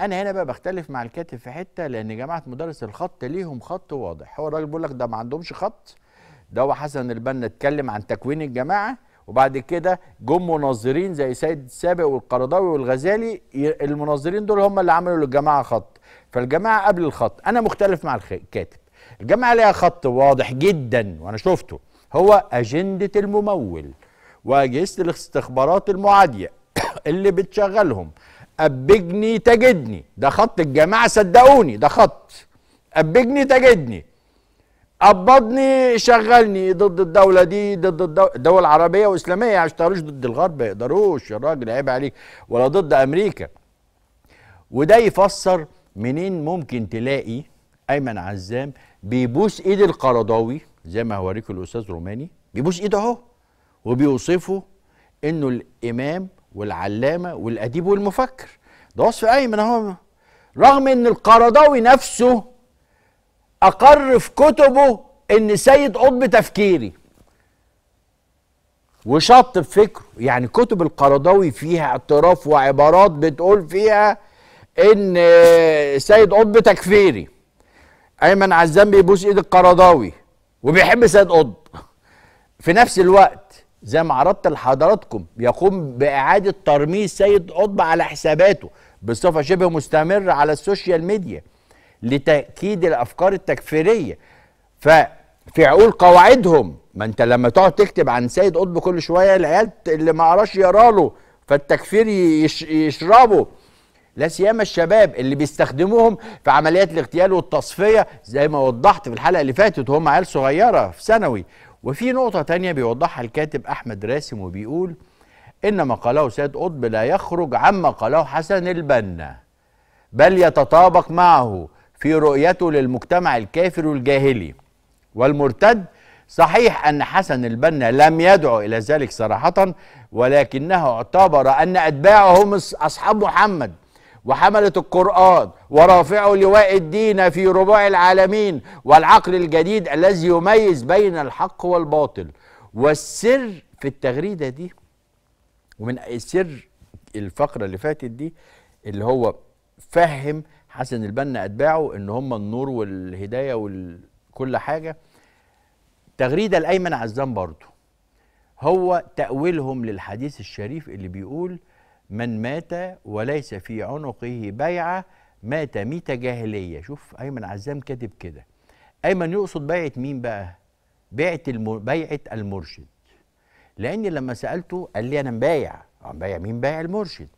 انا هنا بقى بختلف مع الكاتب في حته لان جماعه مدرس الخط ليهم خط واضح هو الراجل بيقول لك ده ما عندهمش خط ده هو حسن البنا اتكلم عن تكوين الجماعه وبعد كده جم منظرين زي سيد السابق والقرضاوي والغزالي المنظرين دول هم اللي عملوا للجماعه خط فالجماعه قبل الخط انا مختلف مع الكاتب الجماعه ليها خط واضح جدا وانا شفته هو اجنده الممول واجهزه الاستخبارات المعاديه اللي بتشغلهم أبجني تجدني ده خط الجماعة صدقوني ده خط أبجني تجدني قبضني شغلني ضد الدولة دي ضد الدول العربية وإسلامية يعني ما يعني يشتغلوش ضد الغرب ما يقدروش يا راجل عيب عليك ولا ضد أمريكا وده يفسر منين ممكن تلاقي أيمن عزام بيبوس إيد القرضاوي زي ما هوريكم الأستاذ روماني بيبوس إيده أهو وبيوصفه انه الامام والعلامه والاديب والمفكر ده وصف ايمن اهو رغم ان القرضاوي نفسه اقر في كتبه ان سيد قطب تفكيري وشط بفكره يعني كتب القرضاوي فيها اعتراف وعبارات بتقول فيها ان سيد قطب تكفيري ايمن عزام بيبوس ايد القرضاوي وبيحب سيد قطب في نفس الوقت زي ما عرضت لحضراتكم يقوم باعاده ترميز سيد قطب على حساباته بصفه شبه مستمره على السوشيال ميديا لتاكيد الافكار التكفيريه ففي عقول قواعدهم ما انت لما تقعد تكتب عن سيد قطب كل شويه العيال اللي ما قراش يقرا له فالتكفير يش يشربه لا سيما الشباب اللي بيستخدموهم في عمليات الاغتيال والتصفيه زي ما وضحت في الحلقه اللي فاتت وهم عيال صغيره في ثانوي وفي نقطة تانية بيوضحها الكاتب أحمد راسم وبيقول إن ما قاله سيد قطب لا يخرج عما قاله حسن البنا بل يتطابق معه في رؤيته للمجتمع الكافر الجاهلي والمرتد صحيح أن حسن البنا لم يدعو إلى ذلك صراحة ولكنه اعتبر أن أتباعه هم أصحاب محمد وحملت القرآن ورافعه لواء الدين في ربوع العالمين والعقل الجديد الذي يميز بين الحق والباطل والسر في التغريدة دي ومن السر الفقرة اللي فاتت دي اللي هو فهم حسن البنا أتباعه إن هم النور والهداية وكل حاجة تغريدة الأيمن عزام برضه هو تأويلهم للحديث الشريف اللي بيقول من مات وليس في عنقه بيعة مات ميت جاهلية شوف أيمن عزام كاتب كده أيمن يقصد بيعة مين بقى بيعة بيعة المرشد لأني لما سألته قال لي أنا مبايع آه، بايع مين بايع المرشد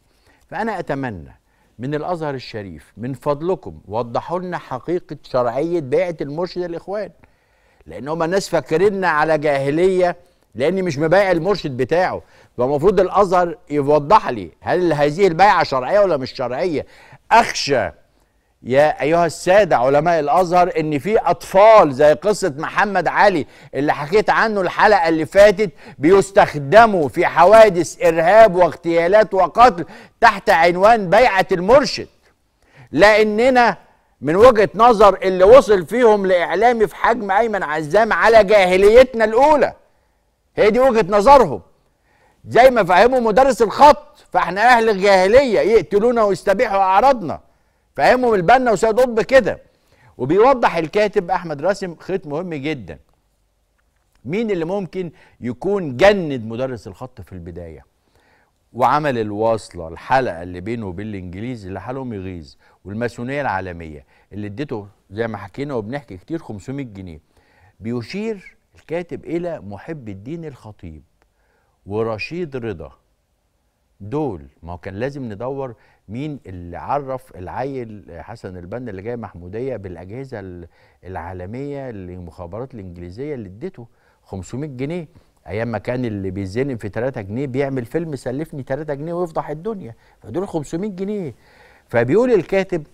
فأنا أتمنى من الأزهر الشريف من فضلكم وضحوا لنا حقيقة شرعية بيعة المرشد الإخوان لأن هما ناس فاكريننا على جاهلية لاني مش مبايع المرشد بتاعه فالمفروض الازهر يوضح لي هل هذه البيعه شرعيه ولا مش شرعيه اخشى يا ايها الساده علماء الازهر ان في اطفال زي قصه محمد علي اللي حكيت عنه الحلقه اللي فاتت بيستخدموا في حوادث ارهاب واغتيالات وقتل تحت عنوان بيعه المرشد لاننا من وجهه نظر اللي وصل فيهم لاعلامي في حجم ايمن عزام على جاهليتنا الاولى هي دي وجهه نظرهم زي ما فهموا مدرس الخط فاحنا اهل الجاهليه يقتلونا ويستبيحوا اعراضنا فهمهم البنا وسيد قطب كده وبيوضح الكاتب احمد راسم خيط مهم جدا مين اللي ممكن يكون جند مدرس الخط في البدايه وعمل الواصله الحلقه اللي بينه وبين الانجليز اللي حالهم يغيظ والماسونيه العالميه اللي اديته زي ما حكينا وبنحكي كتير 500 جنيه بيشير الكاتب إلى محب الدين الخطيب ورشيد رضا دول ما هو كان لازم ندور مين اللي عرف العيل حسن البنا اللي جاي محموديه بالاجهزه العالميه للمخابرات الانجليزيه اللي اديته 500 جنيه ايام ما كان اللي بيتزنق في 3 جنيه بيعمل فيلم سلفني 3 جنيه ويفضح الدنيا فدول 500 جنيه فبيقول الكاتب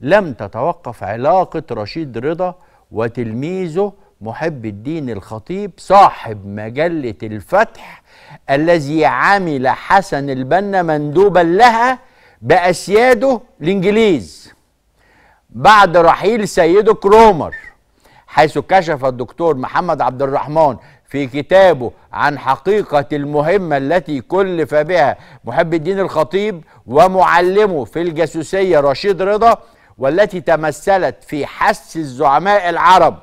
لم تتوقف علاقه رشيد رضا وتلميذه محب الدين الخطيب صاحب مجلة الفتح الذي عمل حسن البنا مندوبا لها بأسياده الإنجليز بعد رحيل سيده كرومر حيث كشف الدكتور محمد عبد الرحمن في كتابه عن حقيقة المهمة التي كلف بها محب الدين الخطيب ومعلمه في الجاسوسية رشيد رضا والتي تمثلت في حس الزعماء العرب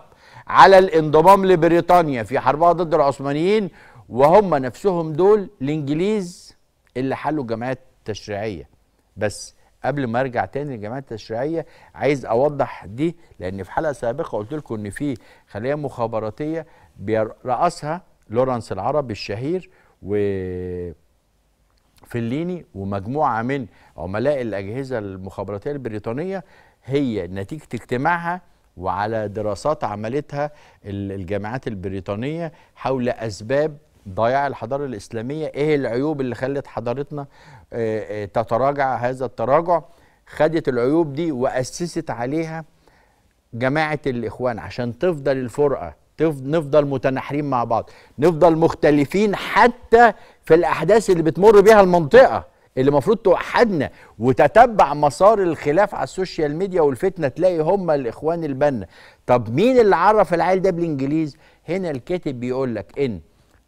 على الانضمام لبريطانيا في حربها ضد العثمانيين وهم نفسهم دول الانجليز اللي حلوا الجمعيات التشريعيه بس قبل ما ارجع تاني للجمعيات التشريعيه عايز اوضح دي لان في حلقه سابقه قلت لكم ان في خليه مخابراتيه بيرأسها لورانس العربي الشهير و فليني ومجموعه من عملاء الاجهزه المخابراتيه البريطانيه هي نتيجه اجتماعها وعلى دراسات عملتها الجامعات البريطانية حول أسباب ضياع الحضارة الإسلامية إيه العيوب اللي خلت حضارتنا آه، آه، تتراجع هذا التراجع خدت العيوب دي وأسست عليها جماعة الإخوان عشان تفضل الفرقة نفضل متناحرين مع بعض نفضل مختلفين حتى في الأحداث اللي بتمر بها المنطقة اللي المفروض توحدنا وتتبع مسار الخلاف على السوشيال ميديا والفتنه تلاقي هم الاخوان البنا طب مين اللي عرف العيل ده بالانجليزي هنا الكاتب بيقول لك ان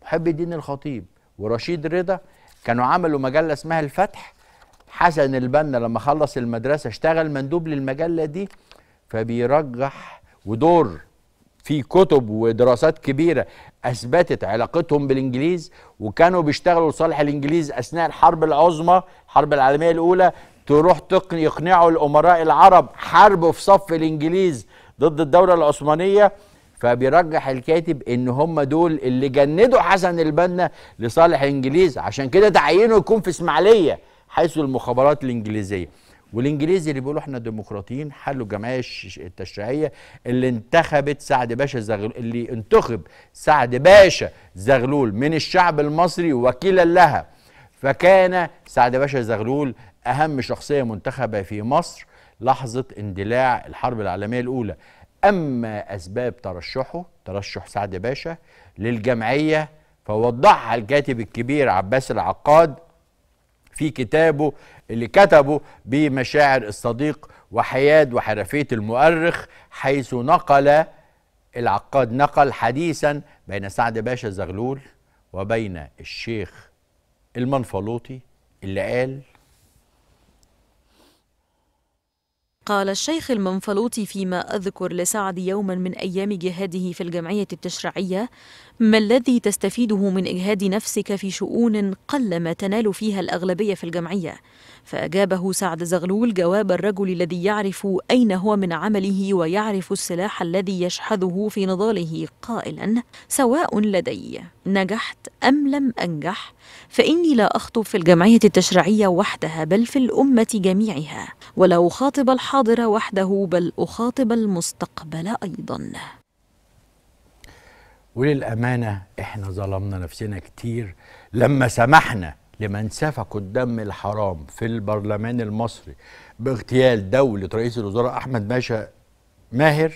محب الدين الخطيب ورشيد رضا كانوا عملوا مجله اسمها الفتح حسن البنا لما خلص المدرسه اشتغل مندوب للمجله دي فبيرجح ودور في كتب ودراسات كبيرة أثبتت علاقتهم بالإنجليز وكانوا بيشتغلوا لصالح الإنجليز أثناء الحرب العظمى الحرب العالمية الأولى تروح يقنعوا الأمراء العرب حاربوا في صف الإنجليز ضد الدولة العثمانية فبيرجح الكاتب ان هم دول اللي جندوا حسن البنا لصالح الانجليز عشان كده تعينوا يكون في اسماعيليه حيث المخابرات الانجليزيه والانجليزي اللي بيقولوا احنا ديمقراطيين حلوا الجمعيه التشريعيه اللي انتخبت سعد باشا زغلول اللي انتخب سعد باشا زغلول من الشعب المصري وكيلا لها فكان سعد باشا زغلول اهم شخصيه منتخبه في مصر لحظه اندلاع الحرب العالميه الاولى اما اسباب ترشحه ترشح سعد باشا للجمعيه فوضحها الكاتب الكبير عباس العقاد في كتابه اللي كتبه بمشاعر الصديق وحياد وحرفية المؤرخ حيث نقل العقاد نقل حديثا بين سعد باشا زغلول وبين الشيخ المنفلوطي اللي قال قال الشيخ المنفلوطي فيما أذكر لسعد يوما من أيام جهاده في الجمعية التشريعية ما الذي تستفيده من إجهاد نفسك في شؤون قل ما تنال فيها الأغلبية في الجمعية فأجابه سعد زغلول جواب الرجل الذي يعرف أين هو من عمله ويعرف السلاح الذي يشحذه في نضاله قائلا سواء لدي نجحت أم لم أنجح فإني لا أخطب في الجمعية التشريعية وحدها بل في الأمة جميعها ولا أخاطب الحاضر وحده بل أخاطب المستقبل أيضا وللأمانة إحنا ظلمنا نفسنا كتير لما سمحنا لمن سفك الدم الحرام في البرلمان المصري باغتيال دولة رئيس الوزراء أحمد باشا ماهر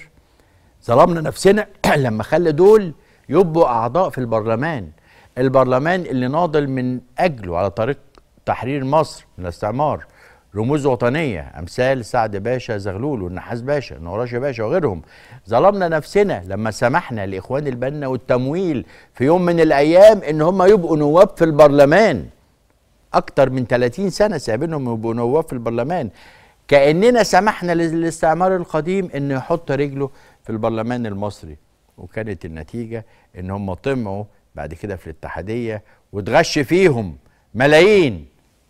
ظلمنا نفسنا لما خلى دول يبقوا أعضاء في البرلمان البرلمان اللي ناضل من أجله على طريق تحرير مصر من الاستعمار رموز وطنية أمثال سعد باشا زغلول والنحاس باشا نوراش باشا وغيرهم ظلمنا نفسنا لما سمحنا لإخوان البنا والتمويل في يوم من الأيام إن هم يبقوا نواب في البرلمان أكتر من 30 سنة سايبينهم يبقوا نواب في البرلمان كأننا سمحنا للاستعمار القديم إنه يحط رجله في البرلمان المصري وكانت النتيجة إن هم طمعوا بعد كده في الاتحادية واتغش فيهم ملايين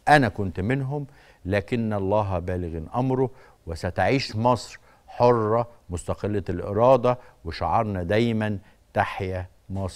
أنا كنت منهم لكن الله بالغ امره وستعيش مصر حره مستقله الاراده وشعارنا دايما تحيا مصر